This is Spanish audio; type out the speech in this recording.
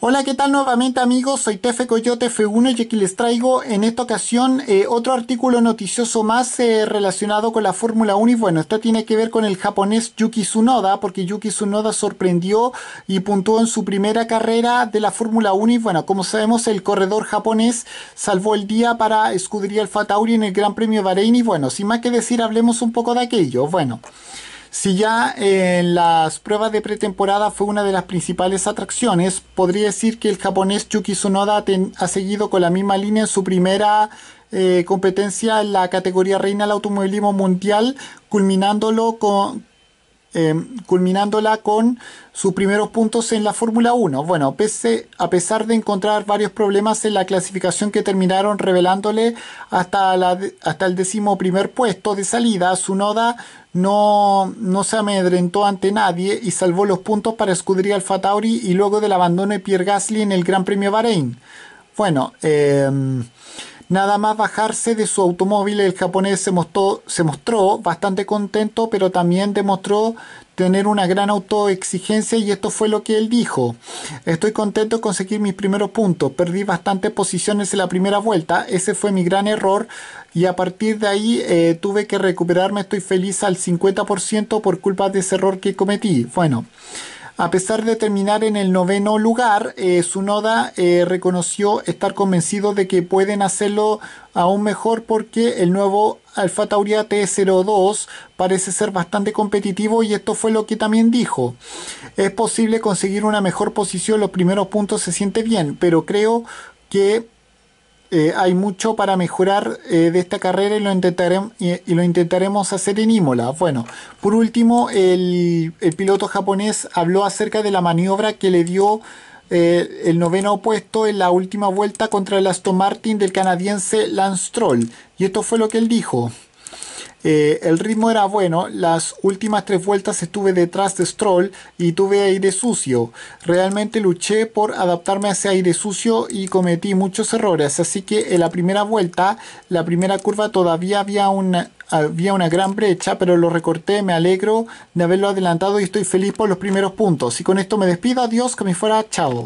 Hola, ¿qué tal nuevamente amigos? Soy Tefe Coyote F1 y aquí les traigo en esta ocasión eh, otro artículo noticioso más eh, relacionado con la Fórmula 1 y bueno, esto tiene que ver con el japonés Yuki Tsunoda porque Yuki Tsunoda sorprendió y puntuó en su primera carrera de la Fórmula 1 y bueno, como sabemos el corredor japonés salvó el día para Escudería Alfa Tauri en el Gran Premio de Bahrein y bueno, sin más que decir hablemos un poco de aquello. Bueno. Si ya en eh, las pruebas de pretemporada fue una de las principales atracciones, podría decir que el japonés Yuki Tsunoda ha seguido con la misma línea en su primera eh, competencia en la categoría reina del automovilismo mundial, culminándolo con, eh, culminándola con sus primeros puntos en la Fórmula 1. Bueno, a pesar de encontrar varios problemas en la clasificación que terminaron revelándole hasta, el décimo primer puesto de salida, su no, no se amedrentó ante nadie y salvó los puntos para Escudería Alfa Tauri y luego del abandono de Pierre Gasly en el Gran Premio Bahrein. Bueno, eh, Nada más bajarse de su automóvil, el japonés se mostró, bastante contento, pero también demostró tener una gran autoexigencia y esto fue lo que él dijo. Estoy contento de conseguir mis primeros puntos. Perdí bastantes posiciones en la primera vuelta. Ese fue mi gran error y a partir de ahí eh, tuve que recuperarme. Estoy feliz al 50% por culpa de ese error que cometí. Bueno. A pesar de terminar en el noveno lugar, eh, Sunoda eh, reconoció estar convencido de que pueden hacerlo aún mejor porque el nuevo Alfa Tauri T02 parece ser bastante competitivo y esto fue lo que también dijo. Es posible conseguir una mejor posición, los primeros puntos se siente bien, pero creo que eh, hay mucho para mejorar eh, de esta carrera y lo, intentaremos, y, lo intentaremos hacer en Imola. Bueno, por último, el, piloto japonés habló acerca de la maniobra que le dio eh, el noveno puesto en la última vuelta contra el Aston Martin del canadiense Lance Troll. Y esto fue lo que él dijo. Eh, el ritmo era bueno, las últimas tres vueltas estuve detrás de Stroll y tuve aire sucio. Realmente luché por adaptarme a ese aire sucio y cometí muchos errores. Así que en la primera vuelta, la primera curva todavía había una, había una gran brecha, pero lo recorté, me alegro de haberlo adelantado y estoy feliz por los primeros puntos. Y con esto me despido, adiós, que me fuera, chao.